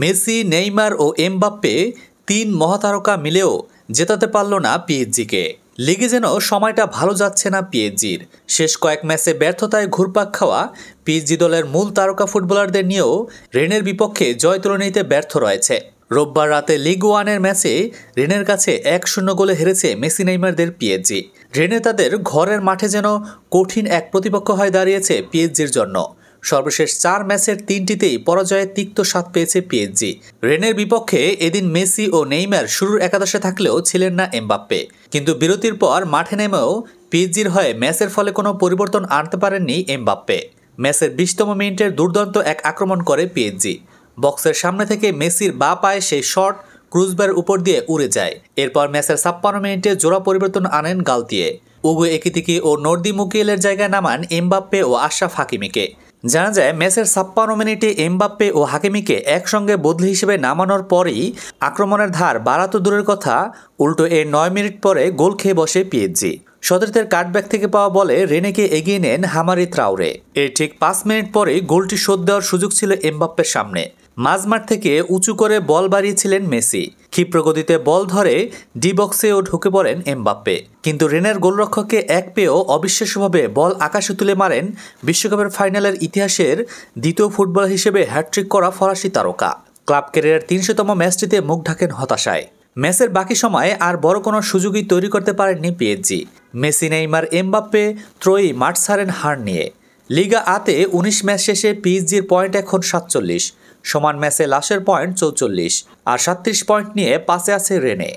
Messi Neymar ও Mbappe তিন মহাতারকা মিলেও জেতাতে পারল না পিএইচজিকে লিগে যেন সময়টা ভালো যাচ্ছে না পিএইচজির শেষ কয়েক ম্যাচে ব্যর্থতায় ঘুরপাক খাওয়া পিএইচজি দলের মূল তারকা ফুটবলারদের নিয়েও রেনের বিপক্ষে জয় তুলে নিতে ব্যর্থ রয়েছে রোববার রাতে লিগ ওয়ানের ম্যাচে রেনের কাছে এক শূন্য গোলে হেরেছে মেসি নেইমারদের পিএইচজি রেনে তাদের ঘরের মাঠে যেন কঠিন এক প্রতিপক্ষ হয়ে দাঁড়িয়েছে পিএইচজির জন্য সর্বশেষ চার ম্যাচের তিনটিতেই পরাজয়ে তিক্ত স্বাদ পেয়েছে পিএনজি রেনের বিপক্ষে এদিন মেসি ও নেইমার শুরুর একাদশে থাকলেও ছিলেন না এমবাপ্পে কিন্তু বিরতির পর মাঠে নেমেও পিএনজির হয়ে ম্যাচের ফলে কোনো পরিবর্তন আনতে পারেননি এমবাপ্পে ম্যাচের বিশতম মিনিটের দুর্দান্ত এক আক্রমণ করে পিএনজি বক্সের সামনে থেকে মেসির বা পায়ে সেই শট ক্রুজবার উপর দিয়ে উড়ে যায় এরপর ম্যাচের ছাপ্পান্ন মিনিটে জোড়া পরিবর্তন আনেন গালতিয়ে উগু একিতিকি ও নর্দি মুকিয়েলের জায়গায় নামান এমবাপ্পে ও আশরাফ হাকিমিকে জানা যায় মেসের ছাপ্পান্ন মিনিটে এমবাপ্পে ও হাকিমিকে একসঙ্গে বদলি হিসেবে নামানোর পরই আক্রমণের ধার বাড়াতো দূরের কথা উল্টো এর নয় মিনিট পরে গোল খেয়ে বসে পিএসজি সতীর্থের কাটব্যাক থেকে পাওয়া বলে রেনেকে এগিয়ে নেন হামারি ত্রাউরে এর ঠিক পাঁচ মিনিট পরে গোলটি শোধ দেওয়ার সুযোগ ছিল এমবাপ্পের সামনে মাঝমাঠ থেকে উঁচু করে বল বাড়িয়েছিলেন মেসি ক্ষিপ্রগতিতে বল ধরে ডি বক্সেও ঢুকে পড়েন এমবাপ্পে কিন্তু রেনের গোলরক্ষককে এক পেয়েও অবিশ্বাস্যভাবে বল আকাশে তুলে মারেন বিশ্বকাপের ফাইনালের ইতিহাসের দ্বিতীয় ফুটবল হিসেবে হ্যাট্রিক করা ফরাসি তারকা ক্লাব ক্যারিয়ার তিনশোতম ম্যাচটিতে মুখ ঢাকেন হতাশায় ম্যাচের বাকি সময়ে আর বড় কোনো সুযোগই তৈরি করতে পারেননি পিএজি মেসি নেইমার এমবাপ্পে ত্রয়ী মাঠ ছাড়েন হার নিয়ে লিগা আতে ১৯ ম্যাচ শেষে পিএসজির পয়েন্ট এখন সাতচল্লিশ সমান ম্যাচে লাশের পয়েন্ট চৌচল্লিশ আর সাতত্রিশ পয়েন্ট নিয়ে পাশে আছে রেনে